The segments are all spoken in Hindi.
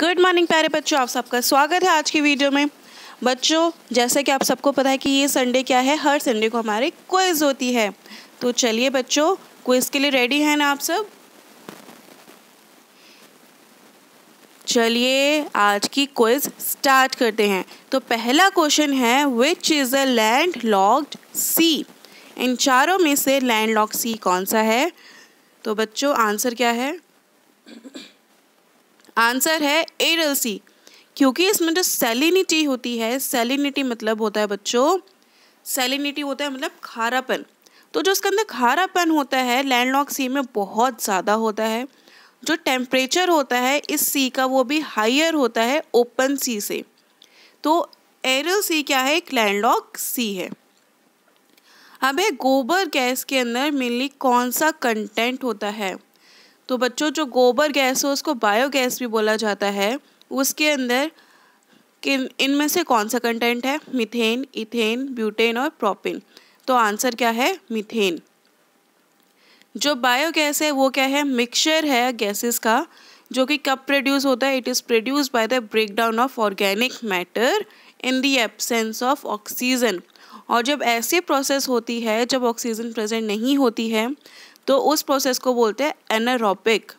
गुड मॉर्निंग प्यारे बच्चों आप सबका स्वागत है आज की वीडियो में बच्चों जैसे कि आप सबको पता है कि ये संडे क्या है हर संडे को हमारी क्विज़ होती है तो चलिए बच्चों क्विज़ के लिए रेडी हैं ना आप सब चलिए आज की क्विज स्टार्ट करते हैं तो पहला क्वेश्चन है which is a land locked sea इन चारों में से लैंड लॉक सी कौन सा है तो बच्चों आंसर क्या है आंसर है एरल सी क्योंकि इसमें जो सेलिनिटी होती है सेलिनिटी मतलब होता है बच्चों सेलिनिटी होता है मतलब खारापन तो जो उसके अंदर खारापन होता है लैंडलॉक सी में बहुत ज़्यादा होता है जो टेम्परेचर होता है इस सी का वो भी हाइयर होता है ओपन सी से तो एरल सी क्या है एक लैंडलॉक सी है अब है गोबर गैस के अंदर मेनली कौन सा कंटेंट होता है तो बच्चों जो गोबर गैस हो उसको बायोगैस भी बोला जाता है उसके अंदर किन इनमें से कौन सा कंटेंट है मिथेन इथेन ब्यूटेन और प्रोपिन तो आंसर क्या है मिथेन जो बायोगैस है वो क्या है मिक्सचर है गैसेस का जो कि कब प्रोड्यूस होता है it is produce by the breakdown of organic matter in the absence of oxygen और जब ऐसी प्रोसेस होती है जब ऑक्सीजन प्रेजेंट नहीं होती है तो उस प्रोसेस को बोलते हैं एनारोपिक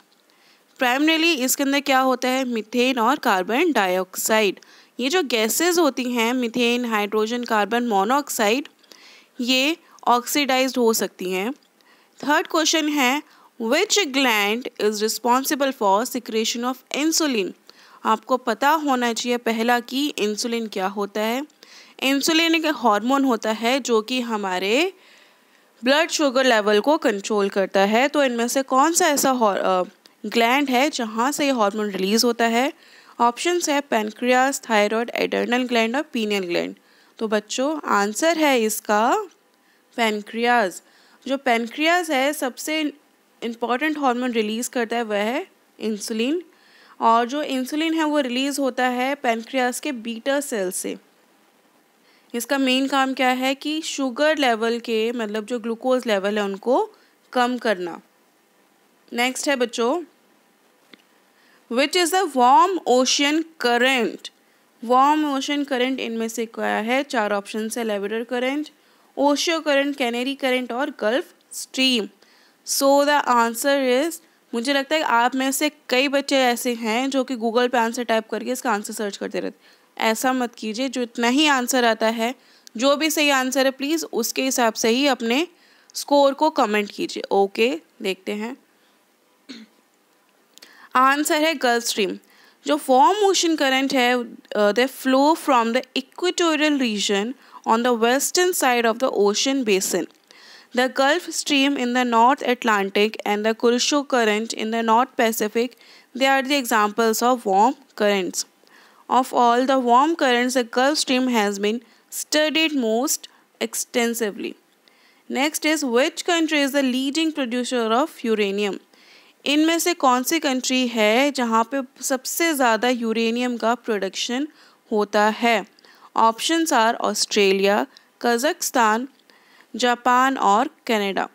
प्राइमरीली इसके अंदर क्या होता है मिथेन और कार्बन डाइऑक्साइड ये जो गैसेस होती हैं मिथेन हाइड्रोजन कार्बन मोनोऑक्साइड ये ऑक्सीडाइज हो सकती हैं थर्ड क्वेश्चन है which gland is responsible for secretion of insulin आपको पता होना चाहिए पहला कि इंसुलिन क्या होता है इंसुलिन एक हार्मोन होता है जो कि हमारे ब्लड शुगर लेवल को कंट्रोल करता है तो इनमें से कौन सा ऐसा ग्लैंड है जहाँ से ये हार्मोन रिलीज़ होता है ऑप्शन है पेनक्रियास थायराइड एडर्नल ग्लैंड और पीनियल ग्लैंड तो बच्चों आंसर है इसका पेनक्रियाज जो पेनक्रियाज है सबसे इम्पॉर्टेंट हार्मोन रिलीज़ करता है वह है इंसुलिन और जो इंसुलिन है वो रिलीज़ होता है पेनक्रियाज के बीटा सेल से इसका मेन काम क्या है कि शुगर लेवल के मतलब जो ग्लूकोज लेवल है उनको कम करना नेक्स्ट है बच्चों which is a warm ocean current warm ocean current इनमें से क्या है चार ऑप्शन है Labrador current Oyashio current Canary current और Gulf Stream so the answer is मुझे लगता है आप में से कई बच्चे ऐसे हैं जो कि गूगल पे आंसर टाइप करके इसका आंसर सर्च करते रहते ऐसा मत कीजिए जो इतना ही आंसर आता है जो भी सही आंसर है प्लीज़ उसके हिसाब से ही अपने स्कोर को कमेंट कीजिए ओके देखते हैं आंसर है गर्ल स्ट्रीम जो फॉर्म ओशन करंट है the flow from the equatorial region on the western side of the ocean basin the Gulf Stream in the North Atlantic and the Kuroshio current in the North Pacific they are the examples of warm currents Of all the warm currents, the Gulf Stream has been studied most extensively. Next is which country is the leading producer of uranium इनमें से कौन सी कंट्री है जहाँ पे सबसे ज़्यादा यूरेनियम का प्रोडक्शन होता है options are Australia Kazakhstan Japan और कनाडा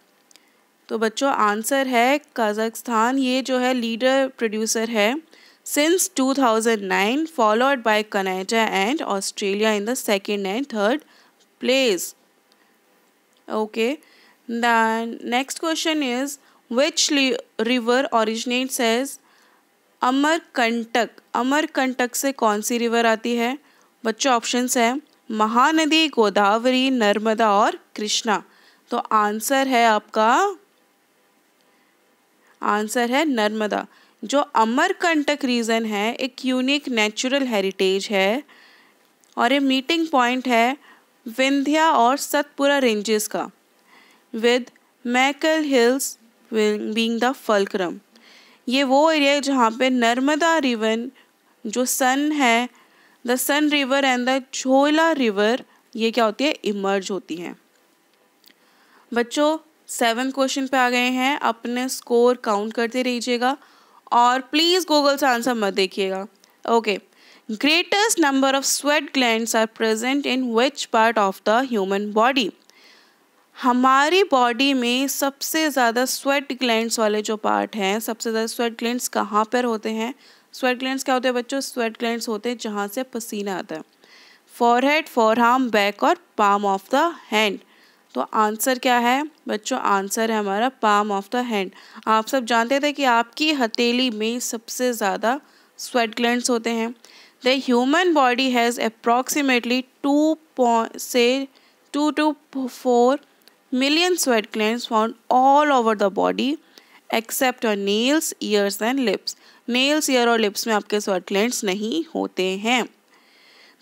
तो बच्चों आंसर है कज़ाकिस्तान ये जो है लीडर प्रोड्यूसर है since 2009 followed by Canada and Australia in the second and third place. Okay. The next question is which river originates as Amarkantak Amarkantak से कौन सी रिवर आती है बच्चों ऑप्शंस हैं महानदी गोदावरी नर्मदा और कृष्णा तो आंसर है आपका आंसर है नर्मदा जो अमरकंटक रीजन है एक यूनिक नेचुरल हेरिटेज है और ये मीटिंग पॉइंट है विंध्या और सतपुरा रेंजेस का with Maikal hills being the fulcrum ये वो एरिया जहाँ पे नर्मदा रिवर जो सन है the Son river and the छोला रिवर ये क्या होती है इमर्ज होती हैं बच्चों सेवन क्वेश्चन पे आ गए हैं अपने स्कोर काउंट करते रहिएगा और प्लीज़ गूगल से आंसर मत देखिएगा okay greatest number of sweat gland are present in which part of the human body हमारी बॉडी में सबसे ज़्यादा स्वेट ग्लैंड्स वाले जो पार्ट हैं सबसे ज़्यादा स्वेट ग्लैंड्स कहाँ पर होते हैं स्वेट ग्लैंड्स क्या होते हैं बच्चों स्वेट ग्लैंड्स होते हैं जहाँ से पसीना आता है फॉरहेड हार्म बैक और पाम ऑफ द हैंड तो आंसर क्या है बच्चों आंसर है हमारा पाम ऑफ द हैंड आप सब जानते थे कि आपकी हथेली में सबसे ज़्यादा स्वेट ग्लैंड्स होते हैं the human body has approximately two से two to four million sweat gland found all over the body except nails nails, and lips nails ear और लिप्स में आपके स्वेट ग्लैंड नहीं होते हैं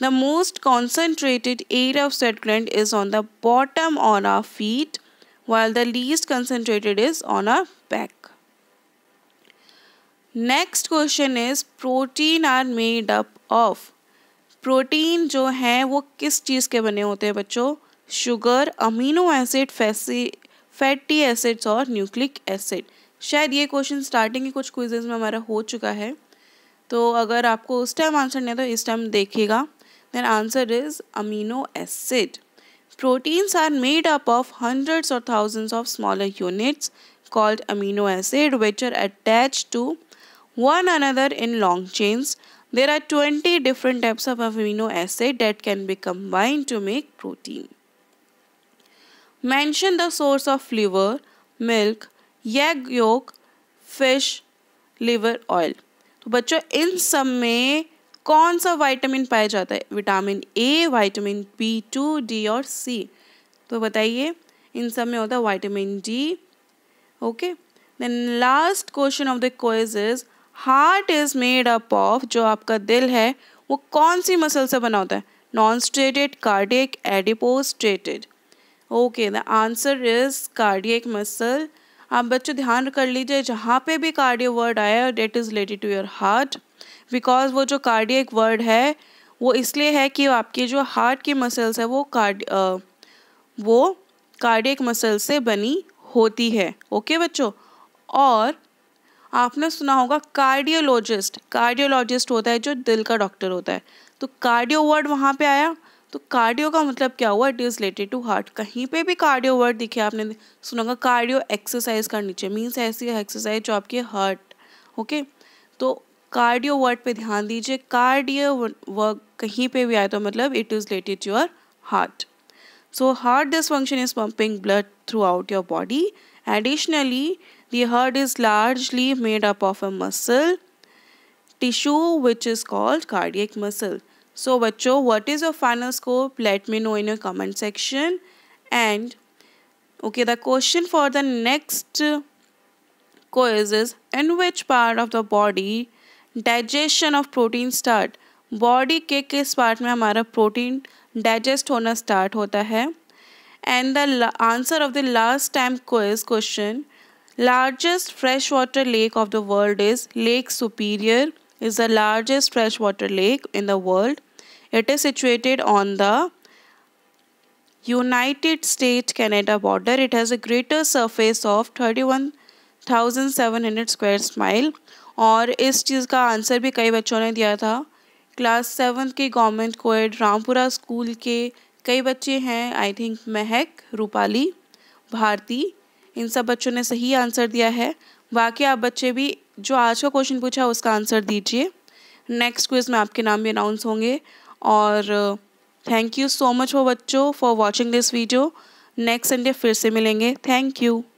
The most concentrated area of sweat gland is on the bottom on our feet while the least concentrated is on our back. next question is protein are made up of protein jo हैं wo kis cheez ke bane hote हैं bachcho sugar amino acid fatty fatty acids और न्यूक्लिक एसिड शायद ये क्वेश्चन स्टार्टिंग के कुछ क्विजेज में हमारा हो चुका है तो अगर आपको उस टाइम आंसर नहीं है तो इस टाइम देखिएगा Then answer is amino acid. Proteins are made up of hundreds or thousands of smaller units called amino acid which are attached to one another in long chains. There are 20 different types of amino acid that can be combined to make protein. Mention the source of liver, milk, egg yolk, fish, liver oil. So, बच्चों in some में कौन सा विटामिन पाया जाता है vitamin A vitamin B two D और सी तो बताइए इन सब में होता है vitamin D okay then last question of the quiz is heart is made up of जो आपका दिल है वो कौन सी मसल से बना होता है non striated cardiac adipostriated okay the answer is cardiac muscle आप बच्चों ध्यान कर लीजिए जहाँ पे भी कार्डियो वर्ड आया that is related to your heart because वो जो कार्डियक वर्ड है वो इसलिए है कि आपकी जो हार्ट की मसल्स है वो कार्ड वो कार्डियक मसल से बनी होती है ओके बच्चों और आपने सुना होगा कार्डियोलॉजिस्ट कार्डियोलॉजिस्ट होता है जो दिल का डॉक्टर होता है तो कार्डियो वर्ड वहाँ पे आया तो कार्डियो का मतलब क्या हुआ it is related to heart कहीं पे भी कार्डियो वर्ड दिखे आपने सुना होगा कार्डियो एक्सरसाइज का नीचे मीन्स ऐसी एक्सरसाइज जो आपके हार्ट ओके तो कार्डियो वर्ड पे ध्यान दीजिए कार्डियो वर्क कहीं पे भी आए तो मतलब it is related to your heart so heart this function is pumping blood throughout your body additionally the heart is largely made up of a muscle tissue which is called cardiac muscle so बच्चो what is your final score let me know in your comment section and okay the question for the next quiz is in which part of the body digestion of protein start body के किस पार्ट में हमारा प्रोटीन डाइजेस्ट होना स्टार्ट होता है and the answer of the last time quiz question largest fresh water lake of the world is Lake Superior is the largest fresh water lake in the world It is situated on the United States-Canada border. It has a greater surface of 31,700 square mile. और इस चीज़ का आंसर भी कई बच्चों ने दिया था क्लास सेवन के गवर्नमेंट कोएड रामपुरा स्कूल के कई बच्चे हैं आई थिंक महक रूपाली भारती इन सब बच्चों ने सही आंसर दिया है बाकी आप बच्चे भी जो आज का क्वेश्चन पूछा उसका आंसर दीजिए नेक्स्ट क्विज में आपके नाम भी अनाउंस होंगे और थैंक यू सो मच हो बच्चों for watching this video next Sunday फिर से मिलेंगे थैंक यू